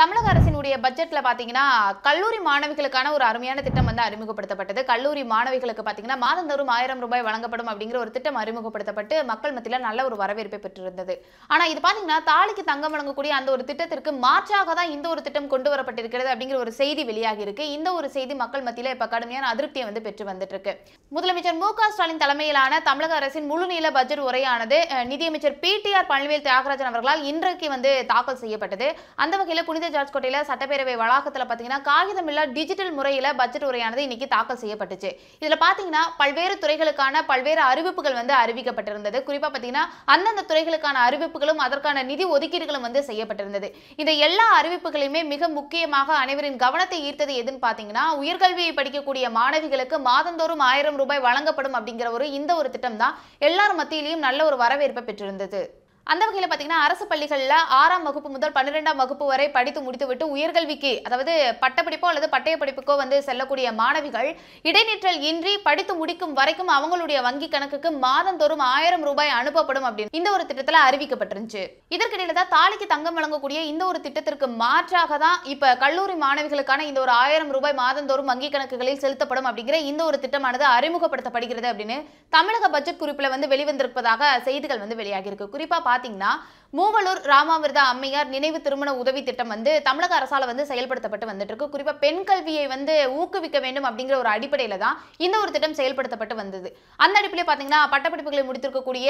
தமிழக அரசினுடைய பட்ஜெட்டில் பார்த்தீங்கன்னா கல்லூரி மாணவிகளுக்கான ஒரு அருமையான திட்டம் வந்து அறிமுகப்படுத்தப்பட்டது கல்லூரி மாணவிகளுக்கு பார்த்தீங்கன்னா மாதந்தோறும் ஆயிரம் ரூபாய் வழங்கப்படும் அப்படிங்கிற ஒரு திட்டம் அறிமுகப்படுத்தப்பட்டு மக்கள் மத்தியில் நல்ல ஒரு வரவேற்பை பெற்றிருந்தது ஆனால் இது பாத்தீங்கன்னா தாலிக்கு தங்கம் வழங்கக்கூடிய அந்த ஒரு திட்டத்திற்கு மாற்றாக தான் இந்த ஒரு திட்டம் கொண்டு வரப்பட்டிருக்கிறது அப்படிங்கிற ஒரு செய்தி வெளியாகி இருக்கு இந்த ஒரு செய்தி மக்கள் மத்தியில் இப்போ கடுமையான அதிருப்தியை வந்து பெற்று வந்துட்டு இருக்கு முதலமைச்சர் மு ஸ்டாலின் தலைமையிலான தமிழக அரசின் முழுநீள பட்ஜெட் உரையானது நிதியமைச்சர் பிடிஆர் பழனிவேல் தியாகராஜன் அவர்களால் இன்றைக்கு வந்து தாக்கல் செய்யப்பட்டது அந்த வகையில் புனித திருச்சி ஜார்ஜ்கோட்டையில் சட்டப்பேரவை வளாகத்தில் பார்த்தீங்கன்னா காகிதமில்லா டிஜிட்டல் முறையில் பட்ஜெட் உரையானது இன்னைக்கு தாக்கல் செய்யப்பட்டுச்சு இதில் பார்த்தீங்கன்னா பல்வேறு துறைகளுக்கான பல்வேறு அறிவிப்புகள் வந்து அறிவிக்கப்பட்டிருந்தது குறிப்பாக பார்த்தீங்கன்னா அந்தந்த துறைகளுக்கான அறிவிப்புகளும் அதற்கான நிதி ஒதுக்கீடுகளும் வந்து செய்யப்பட்டிருந்தது இந்த எல்லா அறிவிப்புகளையுமே மிக முக்கியமாக அனைவரின் கவனத்தை ஈர்த்தது எதுன்னு பார்த்தீங்கன்னா உயர்கல்வியை படிக்கக்கூடிய மாணவிகளுக்கு மாதந்தோறும் ஆயிரம் ரூபாய் வழங்கப்படும் அப்படிங்கிற ஒரு இந்த ஒரு திட்டம் தான் எல்லார் மத்தியிலையும் நல்ல ஒரு வரவேற்பை பெற்றிருந்தது அந்த வகையில் பார்த்தீங்கன்னா அரசு பள்ளிகளில் ஆறாம் வகுப்பு முதல் பன்னிரெண்டாம் வகுப்பு வரை படித்து முடித்துவிட்டு உயர்கல்விக்கு அதாவது பட்டப்படிப்போ அல்லது பட்டய படிப்புக்கோ வந்து செல்லக்கூடிய மாணவிகள் இடைநிற்றல் இன்றி படித்து முடிக்கும் வரைக்கும் அவங்களுடைய வங்கி கணக்குக்கு மாதந்தோறும் ஆயிரம் ரூபாய் அனுப்பப்படும் அப்படின்னு இந்த ஒரு திட்டத்தில் அறிவிக்கப்பட்டிருந்துச்சு இதற்கிடையில தான் தாலிக்கு தங்கம் வழங்கக்கூடிய இந்த ஒரு திட்டத்திற்கு மாற்றாக தான் இப்போ கல்லூரி மாணவிகளுக்கான இந்த ஒரு ஆயிரம் ரூபாய் மாதந்தோறும் வங்கி கணக்குகளில் செலுத்தப்படும் அப்படிங்கிற இந்த ஒரு திட்டமானது அறிமுகப்படுத்தப்படுகிறது அப்படின்னு தமிழக பட்ஜெட் குறிப்பில் வந்து வெளிவந்திருப்பதாக செய்திகள் வந்து வெளியாகியிருக்கு குறிப்பாக பார்த்தீங்கன்னா மூவலூர் ராமாமிர்தா அம்மையார் நினைவு திருமண உதவி திட்டம் வந்து தமிழக அரசால் வந்து செயல்படுத்தப்பட்டு வந்துட்டு இருக்கு குறிப்பாக பெண் கல்வியை வந்து ஊக்குவிக்க வேண்டும் அப்படிங்கிற ஒரு அடிப்படையில் தான் இந்த ஒரு திட்டம் செயல்படுத்தப்பட்டு வந்தது அந்த அடிப்படையில் பார்த்தீங்கன்னா பட்டப்படிப்புகளை முடித்திருக்கக்கூடிய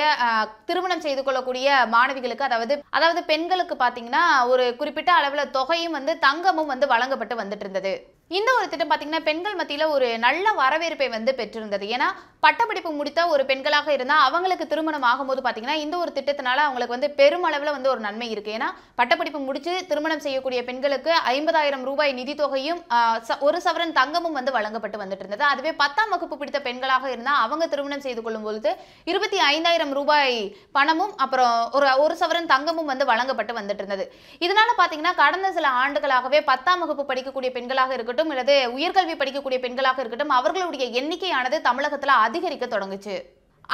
திருமணம் செய்து கொள்ளக்கூடிய மாணவிகளுக்கு அதாவது அதாவது பெண்களுக்கு பார்த்தீங்கன்னா ஒரு குறிப்பிட்ட அளவில் தொகையும் வந்து தங்கமும் வந்து வழங்கப்பட்டு வந்துட்டு இருந்தது இந்த ஒரு திட்டம் பார்த்தீங்கன்னா பெண்கள் மத்தியில் ஒரு நல்ல வரவேற்பை வந்து பெற்றிருந்தது ஏன்னா பட்டப்படிப்பு முடித்த ஒரு பெண்களாக இருந்தால் அவங்களுக்கு திருமணம் ஆகும்போது பார்த்தீங்கன்னா இந்த ஒரு திட்டத்தினால அவங்களுக்கு வந்து பெருமளவில் வந்து ஒரு நன்மை இருக்குது ஏன்னா பட்டப்படிப்பு முடித்து திருமணம் செய்யக்கூடிய பெண்களுக்கு ஐம்பதாயிரம் ரூபாய் நிதித்தொகையும் ஒரு சவரன் தங்கமும் வந்து வழங்கப்பட்டு வந்துட்டு இருந்தது அதுவே பத்தாம் வகுப்பு பிடித்த பெண்களாக இருந்தால் அவங்க திருமணம் செய்து கொள்ளும் பொழுது இருபத்தி ஐந்தாயிரம் ரூபாய் பணமும் அப்புறம் ஒரு ஒரு சவரன் தங்கமும் வந்து வழங்கப்பட்டு வந்துட்டு இருந்தது இதனால பார்த்தீங்கன்னா கடந்த சில ஆண்டுகளாகவே பத்தாம் வகுப்பு படிக்கக்கூடிய பெண்களாக இருக்கட்டும் இருக்கட்டும் அல்லது உயர்கல்வி படிக்கக்கூடிய பெண்களாக இருக்கட்டும் அவர்களுடைய எண்ணிக்கையானது தமிழகத்தில் அதிகரிக்க தொடங்குச்சு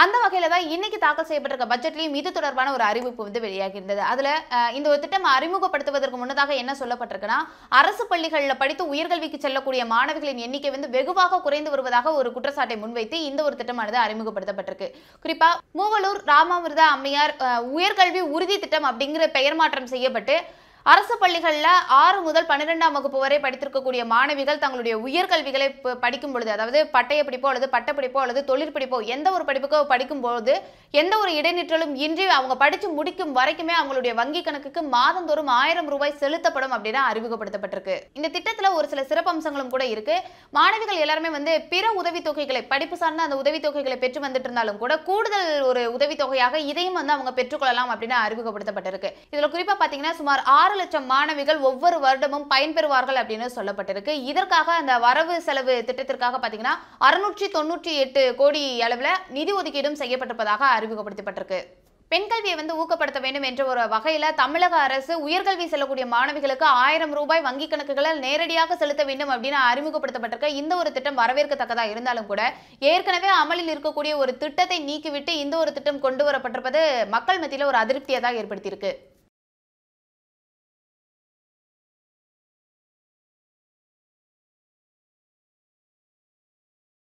அந்த வகையில் தான் இன்னைக்கு தாக்கல் செய்யப்பட்டிருக்க பட்ஜெட்லையும் இது தொடர்பான ஒரு அறிவிப்பு வந்து வெளியாகி இருந்தது அதில் இந்த ஒரு திட்டம் அறிமுகப்படுத்துவதற்கு முன்னதாக என்ன சொல்லப்பட்டிருக்குன்னா அரசு பள்ளிகளில் படித்து உயர்கல்விக்கு செல்லக்கூடிய மாணவிகளின் எண்ணிக்கை வந்து வெகுவாக குறைந்து வருவதாக ஒரு குற்றச்சாட்டை முன்வைத்து இந்த ஒரு திட்டமானது அறிமுகப்படுத்தப்பட்டிருக்கு குறிப்பாக மூவலூர் ராமாமிர்தா அம்மையார் உயர்கல்வி உறுதி திட்டம் அப்படிங்கிற பெயர் மாற்றம் செய்யப்பட்டு அரசு பள்ளிகளில் ஆறு முதல் பன்னிரெண்டாம் வகுப்பு வரை படித்திருக்கக்கூடிய மாணவிகள் தங்களுடைய உயர்கல்விகளை படிக்கும் பொழுது அதாவது பட்டய படிப்போ அல்லது பட்டப்படிப்போ அல்லது தொழிற்படிப்போ எந்த ஒரு படிப்புக்கோ படிக்கும்போது எந்த ஒரு இடைநிற்றலும் இன்றி அவங்க படித்து முடிக்கும் வரைக்குமே அவங்களுடைய வங்கி கணக்குக்கு மாதந்தோறும் ஆயிரம் ரூபாய் செலுத்தப்படும் அப்படின்னு அறிமுகப்படுத்தப்பட்டிருக்கு இந்த திட்டத்தில் ஒரு சில சிறப்பம்சங்களும் கூட இருக்கு மாணவிகள் எல்லாருமே வந்து பிற உதவித்தொகைகளை படிப்பு சார்ந்த அந்த உதவித்தொகைகளை பெற்று வந்துட்டு இருந்தாலும் கூட கூடுதல் ஒரு உதவித்தொகையாக இதையும் வந்து அவங்க பெற்றுக்கொள்ளலாம் அப்படின்னு அறிமுகப்படுத்தப்பட்டிருக்கு இதில் குறிப்பாக பார்த்தீங்கன்னா சுமார் ஆறு ஆறு லட்சம் மாணவிகள் ஒவ்வொரு வருடமும் பயன்பெறுவார்கள் அப்படின்னு சொல்லப்பட்டிருக்கு இதற்காக அந்த வரவு செலவு திட்டத்திற்காக பார்த்தீங்கன்னா அறுநூற்றி தொண்ணூற்றி எட்டு கோடி அளவில் நிதி ஒதுக்கீடும் செய்யப்பட்டிருப்பதாக அறிமுகப்படுத்தப்பட்டிருக்கு பெண் கல்வியை வந்து ஊக்கப்படுத்த வேண்டும் என்ற ஒரு வகையில் தமிழக அரசு உயர்கல்வி செல்லக்கூடிய மாணவிகளுக்கு ஆயிரம் ரூபாய் வங்கி கணக்குகளை நேரடியாக செலுத்த வேண்டும் அப்படின்னு அறிமுகப்படுத்தப்பட்டிருக்க இந்த ஒரு திட்டம் வரவேற்கத்தக்கதாக இருந்தாலும் கூட ஏற்கனவே அமலில் இருக்கக்கூடிய ஒரு திட்டத்தை நீக்கிவிட்டு இந்த ஒரு திட்டம் கொண்டு வரப்பட்டிருப்பது மக்கள் மத்தியில் ஒரு அதிருப்தியை தான் ஏற்படுத்தியிருக்கு